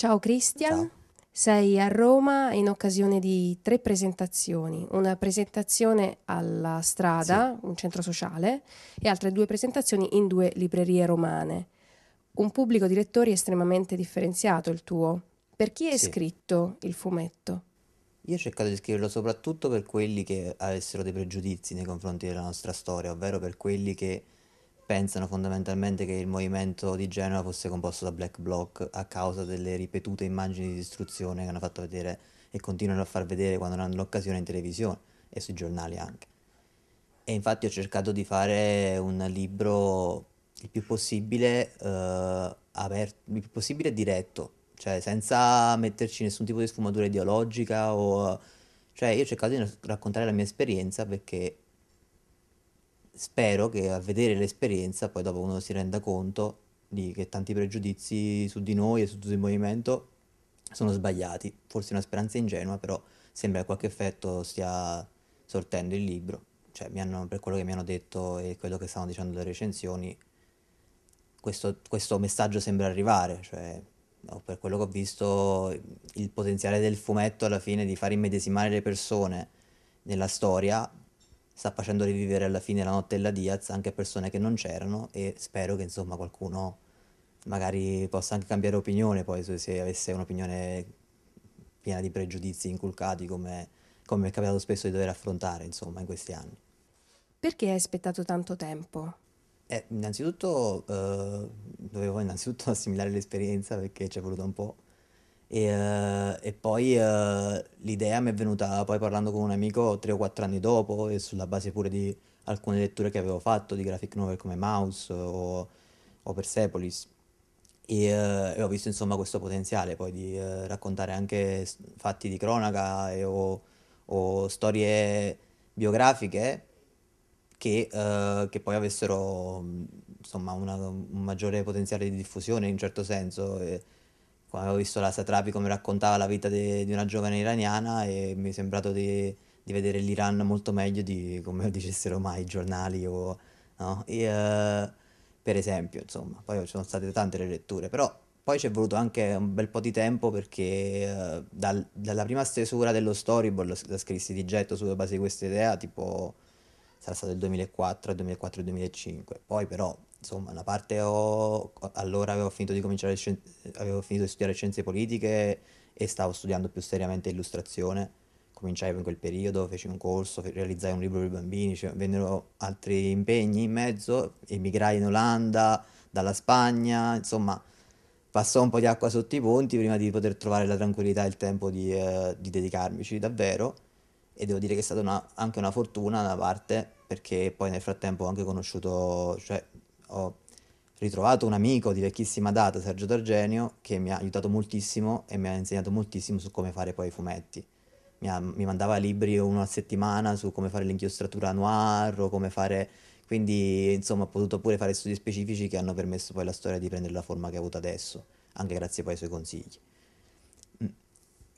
Ciao Cristian. Sei a Roma in occasione di tre presentazioni, una presentazione alla strada, sì. un centro sociale, e altre due presentazioni in due librerie romane. Un pubblico di lettori estremamente differenziato il tuo. Per chi hai sì. scritto il fumetto? Io ho cercato di scriverlo soprattutto per quelli che avessero dei pregiudizi nei confronti della nostra storia, ovvero per quelli che pensano fondamentalmente che il movimento di Genova fosse composto da Black Bloc a causa delle ripetute immagini di distruzione che hanno fatto vedere e continuano a far vedere quando ne hanno l'occasione in televisione e sui giornali anche. E infatti ho cercato di fare un libro il più possibile, eh, aperto, il più possibile diretto, cioè senza metterci nessun tipo di sfumatura ideologica o... Cioè io ho cercato di raccontare la mia esperienza perché spero che a vedere l'esperienza poi dopo uno si renda conto di che tanti pregiudizi su di noi e su tutto il movimento sono sbagliati. Forse una speranza ingenua, però sembra che qualche effetto stia sortendo il libro. Cioè, hanno, per quello che mi hanno detto e quello che stanno dicendo le recensioni, questo, questo messaggio sembra arrivare. Cioè, no, per quello che ho visto, il potenziale del fumetto alla fine di far immedesimare le persone nella storia sta facendo rivivere alla fine la notte della Diaz anche persone che non c'erano e spero che insomma qualcuno magari possa anche cambiare opinione poi se avesse un'opinione piena di pregiudizi inculcati come, come è capitato spesso di dover affrontare insomma in questi anni. Perché hai aspettato tanto tempo? Eh, innanzitutto eh, dovevo innanzitutto assimilare l'esperienza perché ci è voluto un po' E, uh, e poi uh, l'idea mi è venuta poi parlando con un amico tre o quattro anni dopo e sulla base pure di alcune letture che avevo fatto di graphic novel come Mouse o, o Persepolis. E, uh, e, ho visto insomma questo potenziale poi di raccontare anche fatti di cronaca e, o, o, storie biografiche che, che poi avessero mm, insomma una, un maggiore potenziale di diffusione in un certo senso. E, avevo visto la Satrapi come raccontava la vita de, di una giovane iraniana e mi è sembrato di, di vedere l'Iran molto meglio di come dicessero mai i giornali o, no? e, uh, per esempio, insomma, poi ci sono state tante le letture, però poi ci è voluto anche un bel po' di tempo perché uh, dal, dalla prima stesura dello storyboard, la scrissi di getto sulla base di questa idea, tipo sarà stato il 2004, 2004-2005, poi però insomma, una parte ho, allora avevo finito di cominciare, avevo finito di studiare scienze politiche e stavo studiando più seriamente illustrazione. Cominciai in quel periodo, feci un corso, realizzai un libro per i bambini, cioè, vennero altri impegni in mezzo, emigrai in Olanda, dalla Spagna, insomma, passò un po' di acqua sotto i ponti prima di poter trovare la tranquillità e il tempo di, eh, di dedicarmici davvero. E devo dire che è stata una, anche una fortuna da parte, perché poi nel frattempo ho anche conosciuto, cioè, ho ritrovato un amico di vecchissima data, Sergio D'Argenio, che mi ha aiutato moltissimo e mi ha insegnato moltissimo su come fare poi i fumetti. Mi, ha, mi mandava libri uno a settimana su come fare l'inchiostratura noir o come fare... Quindi, insomma, ho potuto pure fare studi specifici che hanno permesso poi la storia di prendere la forma che ha avuto adesso, anche grazie poi ai suoi consigli. Mm.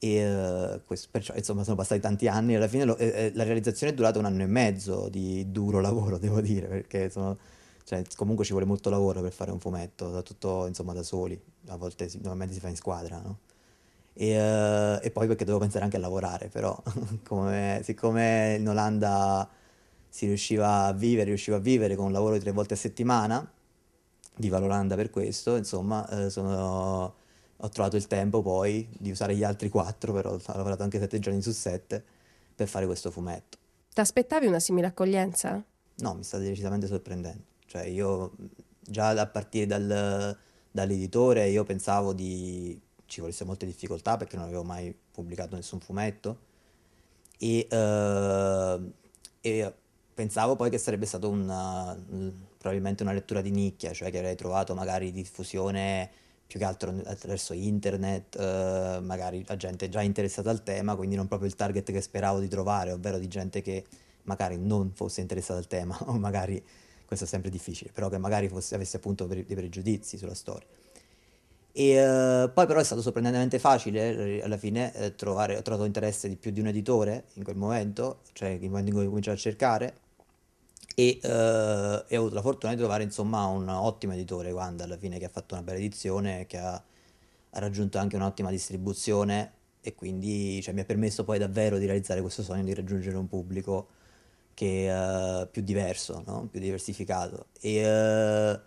E, uh, questo, perciò, insomma, sono passati tanti anni e alla fine lo, eh, eh la realizzazione è durata un anno e mezzo di duro lavoro, devo dire, perché sono cioè, comunque ci vuole molto lavoro per fare un fumetto, da tutto insomma da soli, a volte si, normalmente si fa in squadra, no? E, uh, e poi perché devo pensare anche a lavorare, però come, siccome in Olanda si riusciva a vivere, riuscivo a vivere con un lavoro di tre volte a settimana, viva l'Olanda per questo, insomma, eh, sono, ho trovato il tempo poi di usare gli altri quattro, però ho lavorato anche sette giorni su sette per fare questo fumetto. Ti aspettavi una simile accoglienza? No, mi state decisamente sorprendendo. Cioè io già a partire dal, dall'editore io pensavo di ci volesse molte difficoltà perché non avevo mai pubblicato nessun fumetto e, uh, e pensavo poi che sarebbe stato una, probabilmente una lettura di nicchia, cioè che avrei trovato magari diffusione più che altro attraverso internet, uh, magari a gente già interessata al tema, quindi non proprio il target che speravo di trovare, ovvero di gente che magari non fosse interessata al tema o magari questo è sempre difficile, però che magari fosse, avesse appunto pre- dei pregiudizi sulla storia. E, uh, poi però è stato sorprendentemente facile eh, alla fine eh, trovare, ho trovato interesse di più di un editore in quel momento, cioè nel momento in cui ho cominciato a cercare, e, uh, e, ho avuto la fortuna di trovare insomma un ottimo editore, Wanda alla fine che ha fatto una bella edizione, che ha, ha raggiunto anche un'ottima distribuzione e quindi cioè, mi ha permesso poi davvero di realizzare questo sogno di raggiungere un pubblico che eh, più diverso, no? più diversificato. E, eh,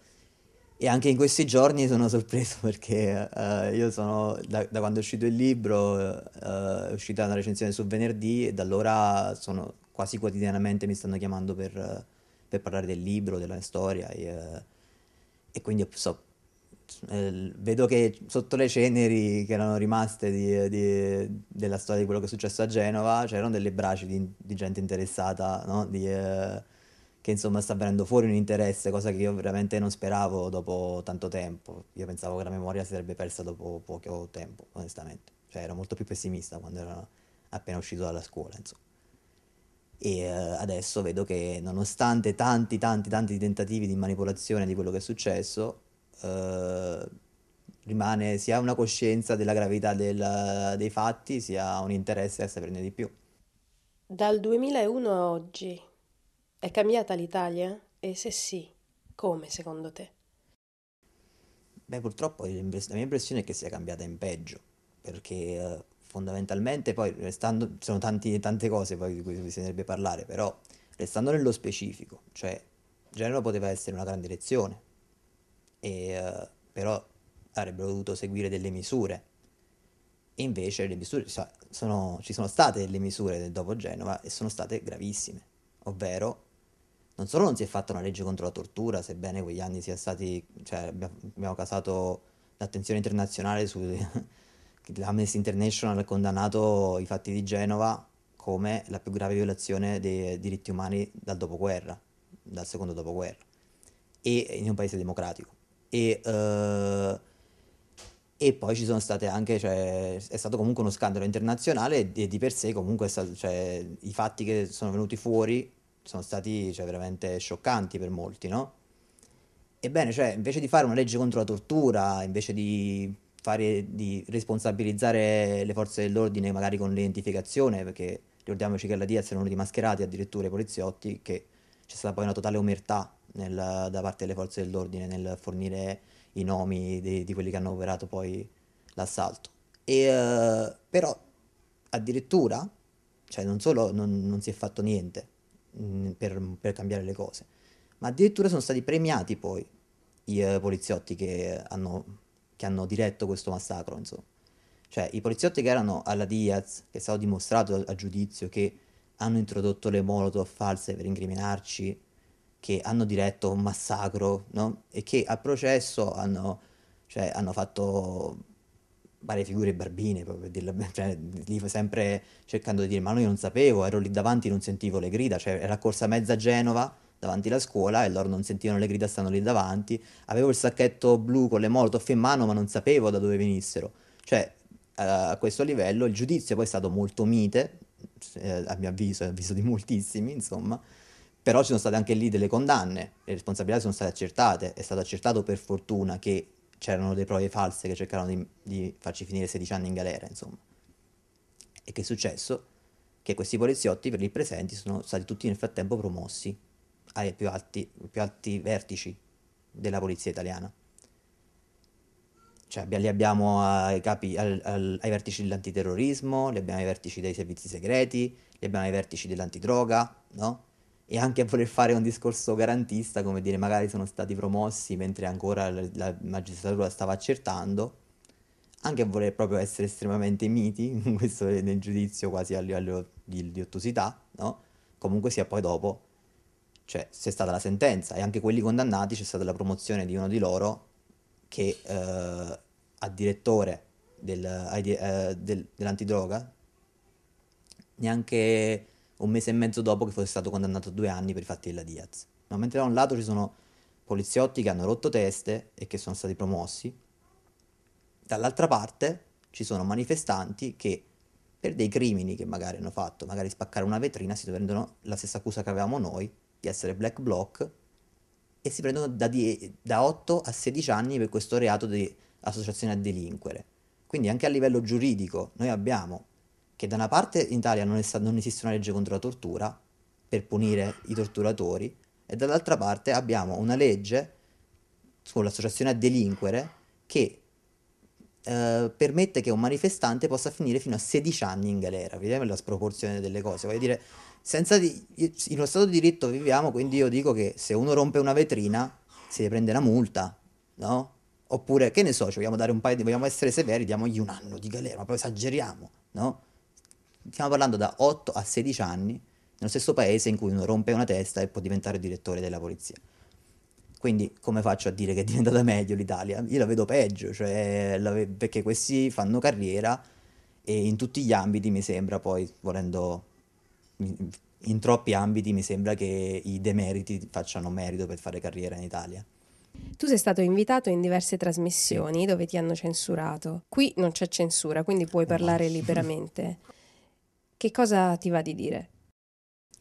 e anche in questi giorni sono sorpreso perché uh, io sono, da, da, quando è uscito il libro, uh, è uscita una recensione su venerdì e da allora sono, quasi quotidianamente mi stanno chiamando per, per parlare del libro, della storia e, e quindi so, eh, vedo che sotto le ceneri che erano rimaste di, di, della storia di quello che è successo a Genova c'erano delle braci di, di gente interessata, no? eh, che insomma sta venendo fuori un interesse, cosa che io veramente non speravo dopo tanto tempo. Io pensavo che la memoria si sarebbe persa dopo poco tempo, onestamente. Cioè ero molto più pessimista quando ero appena uscito dalla scuola, insomma. E eh, adesso vedo che nonostante tanti, tanti, tanti tentativi di manipolazione di quello che è successo, eh, rimane sia una coscienza della gravità del, dei fatti, sia un interesse a saperne di più. Dal 2001 a oggi è cambiata l'Italia? E se sì, come secondo te? Beh, purtroppo la mia impressione è che sia cambiata in peggio, perché eh, fondamentalmente poi restando, ci sono tanti, tante cose poi di cui bisognerebbe parlare, però restando nello specifico, cioè Genova poteva essere una grande lezione, e, eh, però avrebbero dovuto seguire delle misure. E invece le misure, cioè, sono, ci sono state delle misure del dopo Genova e sono state gravissime, ovvero non solo non si è fatta una legge contro la tortura, sebbene quegli anni sia stati, cioè, abbiamo, abbiamo casato l'attenzione internazionale su... Amnesty International ha condannato i fatti di Genova come la più grave violazione dei diritti umani dal dopoguerra, dal secondo dopoguerra, e in un paese democratico e, uh, e poi ci sono state anche, cioè, è stato comunque uno scandalo internazionale e di, per sé comunque stato, cioè, i fatti che sono venuti fuori sono stati cioè, veramente scioccanti per molti, no? Ebbene, cioè, invece di fare una legge contro la tortura, invece di, fare, di responsabilizzare le forze dell'ordine magari con l'identificazione, perché ricordiamoci che alla Diaz erano di mascherati addirittura i poliziotti, che c'è stata poi una totale omertà nel, da parte delle forze dell'ordine nel fornire i nomi di, di quelli che hanno operato poi l'assalto. E, uh, però addirittura, cioè non solo non, non si è fatto niente mh, mm, per, per, cambiare le cose, ma addirittura sono stati premiati poi i uh, poliziotti che hanno, che hanno diretto questo massacro, insomma. Cioè, i poliziotti che erano alla Diaz, che è stato dimostrato a, a giudizio che hanno introdotto le molotov false per incriminarci, che hanno diretto un massacro no? e che al processo hanno, cioè, hanno fatto varie figure barbine, proprio per dirlo, cioè, sempre cercando di dire ma io non sapevo, ero lì davanti, e non sentivo le grida, cioè era corsa mezza Genova davanti alla scuola e loro non sentivano le grida, stanno lì davanti, avevo il sacchetto blu con le molotov in mano ma non sapevo da dove venissero, cioè a questo livello il giudizio poi è stato molto mite, eh, a mio avviso, a avviso di moltissimi insomma, però ci sono state anche lì delle condanne, le responsabilità sono state accertate, è stato accertato per fortuna che c'erano delle prove false che cercarono di, di farci finire 16 anni in galera, insomma. E che è successo? Che questi poliziotti per lì presenti sono stati tutti nel frattempo promossi ai più alti, più alti vertici della polizia italiana. Cioè, li abbiamo ai, capi, al, al, ai vertici dell'antiterrorismo, li abbiamo ai vertici dei servizi segreti, li abbiamo ai vertici dell'antidroga, no? e anche a voler fare un discorso garantista, come dire magari sono stati promossi mentre ancora la, la magistratura stava accertando, anche a voler proprio essere estremamente miti, questo nel giudizio quasi a livello di, di ottusità, no? comunque sia poi dopo, cioè c'è stata la sentenza e anche quelli condannati c'è stata la promozione di uno di loro che eh, a direttore eh, del, eh, del, dell'antidroga neanche un mese e mezzo dopo che fosse stato condannato a due anni per i fatti della Diaz. Ma mentre da un lato ci sono poliziotti che hanno rotto teste e che sono stati promossi, dall'altra parte ci sono manifestanti che per dei crimini che magari hanno fatto, magari spaccare una vetrina, si prendono la stessa accusa che avevamo noi di essere black bloc e si prendono da, die- da 8 a 16 anni per questo reato di associazione a delinquere. Quindi anche a livello giuridico noi abbiamo che da una parte in Italia non, sta- non esiste una legge contro la tortura per punire i torturatori e dall'altra parte abbiamo una legge sull'associazione a delinquere che eh, permette che un manifestante possa finire fino a 16 anni in galera. Vediamo la sproporzione delle cose. Voglio dire, di... in uno Stato di diritto viviamo, quindi io dico che se uno rompe una vetrina si deve prendere una multa, no? Oppure, che ne so, ci vogliamo dare un paio di... vogliamo essere severi, diamogli un anno di galera, ma poi esageriamo, no? Stiamo parlando da 8 a 16 anni nello stesso paese in cui uno rompe una testa e può diventare direttore della polizia. Quindi come faccio a dire che è diventata meglio l'Italia? Io la vedo peggio, cioè, la, perché questi fanno carriera e in tutti gli ambiti mi sembra poi, volendo, in troppi ambiti mi sembra che i demeriti facciano merito per fare carriera in Italia. Tu sei stato invitato in diverse trasmissioni sì. dove ti hanno censurato. Qui non c'è censura, quindi puoi parlare liberamente che cosa ti va di dire?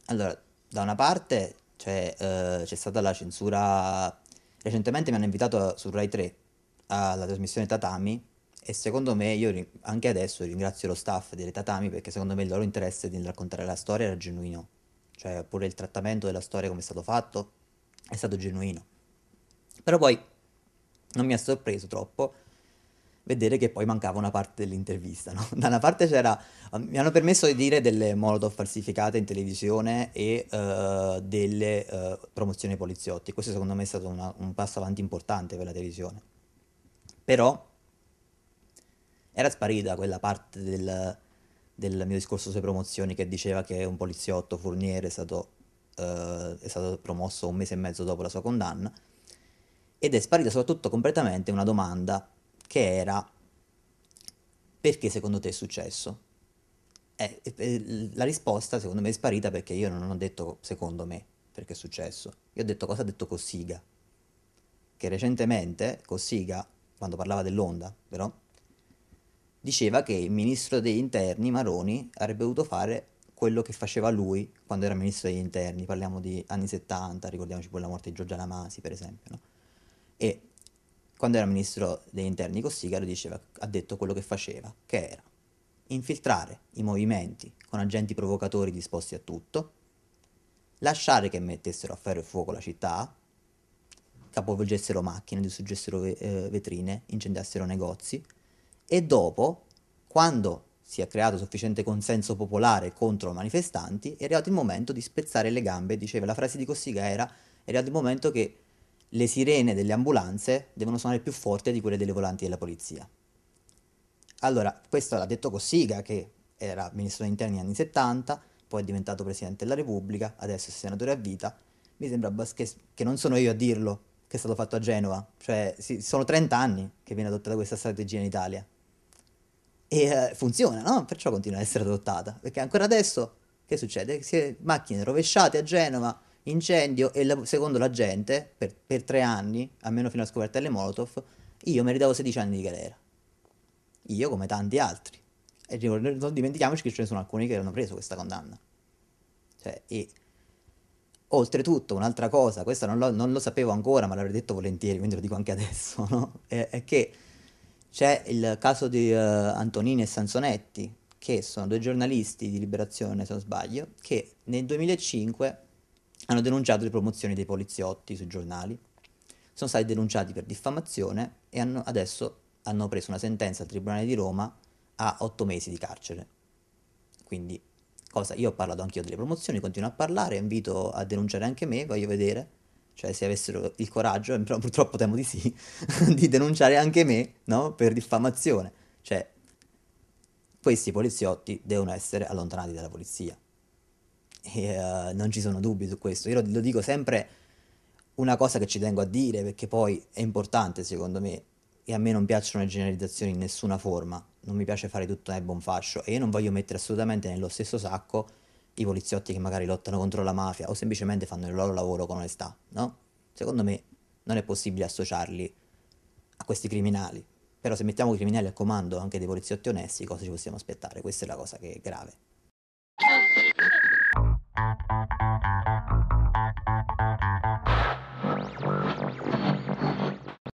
Allora, da una parte cioè, eh, c'è stata la censura, recentemente mi hanno invitato su Rai 3 alla trasmissione Tatami e secondo me, io anche adesso ringrazio lo staff delle Tatami perché secondo me il loro interesse nel raccontare la storia era genuino, cioè pure il trattamento della storia come è stato fatto è stato genuino. Però poi non mi ha sorpreso troppo vedere che poi mancava una parte dell'intervista. No? Da una parte c'era, um, mi hanno permesso di dire delle molotov falsificate in televisione e uh, delle uh, promozioni poliziotti, questo secondo me è stato una, un passo avanti importante per la televisione. Però era sparita quella parte del, del mio discorso sulle promozioni che diceva che un poliziotto forniere è stato, uh, è stato promosso un mese e mezzo dopo la sua condanna ed è sparita soprattutto completamente una domanda che era perché secondo te è successo? Eh, eh, la risposta secondo me è sparita perché io non ho detto secondo me perché è successo, io ho detto cosa ha detto Cossiga, che recentemente Cossiga, quando parlava dell'onda, però, diceva che il ministro degli interni Maroni avrebbe dovuto fare quello che faceva lui quando era ministro degli interni, parliamo di anni 70, ricordiamoci poi la morte di Giorgia Lamasi per esempio, no? e quando era ministro degli interni Cossiga diceva, ha detto quello che faceva, che era infiltrare i movimenti con agenti provocatori disposti a tutto, lasciare che mettessero a ferro e fuoco la città, capovolgessero macchine, distruggessero eh, vetrine, incendiassero negozi e dopo, quando si è creato sufficiente consenso popolare contro i manifestanti, è arrivato il momento di spezzare le gambe, diceva la frase di Cossiga era, è arrivato il momento che le sirene delle ambulanze devono suonare più forte di quelle delle volanti della polizia. Allora, questo l'ha detto Cossiga, che era ministro degli interni negli anni 70, poi è diventato presidente della Repubblica, adesso è senatore a vita. Mi sembra che, che non sono io a dirlo, che è stato fatto a Genova. Cioè, sì, sono 30 anni che viene adottata questa strategia in Italia. E eh, funziona, no? Perciò continua ad essere adottata. Perché ancora adesso, che succede? Si, macchine rovesciate a Genova, incendio e la, secondo la gente, per, per, tre anni, almeno fino alla scoperta delle Molotov, io meritavo 16 anni di galera. Io come tanti altri. E non dimentichiamoci che ce ne sono alcuni che hanno preso questa condanna. Cioè, e oltretutto, un'altra cosa, questa non lo, non lo, sapevo ancora, ma l'avrei detto volentieri, quindi lo dico anche adesso, no? è, è, che c'è il caso di uh, Antonini e Sansonetti, che sono due giornalisti di Liberazione, se non sbaglio, che nel 2005 hanno denunciato le promozioni dei poliziotti sui giornali, sono stati denunciati per diffamazione e hanno, adesso hanno preso una sentenza al Tribunale di Roma a otto mesi di carcere. Quindi, cosa? Io ho parlato anch'io delle promozioni, continuo a parlare, invito a denunciare anche me, voglio vedere cioè se avessero il coraggio, però purtroppo temo di sì, di denunciare anche me, no? Per diffamazione. Cioè, questi poliziotti devono essere allontanati dalla polizia. E, uh, non ci sono dubbi su questo. Io lo, dico sempre una cosa che ci tengo a dire perché poi è importante secondo me e a me non piacciono le generalizzazioni in nessuna forma, non mi piace fare tutto nel buon fascio e io non voglio mettere assolutamente nello stesso sacco i poliziotti che magari lottano contro la mafia o semplicemente fanno il loro lavoro con onestà, no? Secondo me non è possibile associarli a questi criminali, però se mettiamo i criminali al comando anche dei poliziotti onesti cosa ci possiamo aspettare? Questa è la cosa che è grave.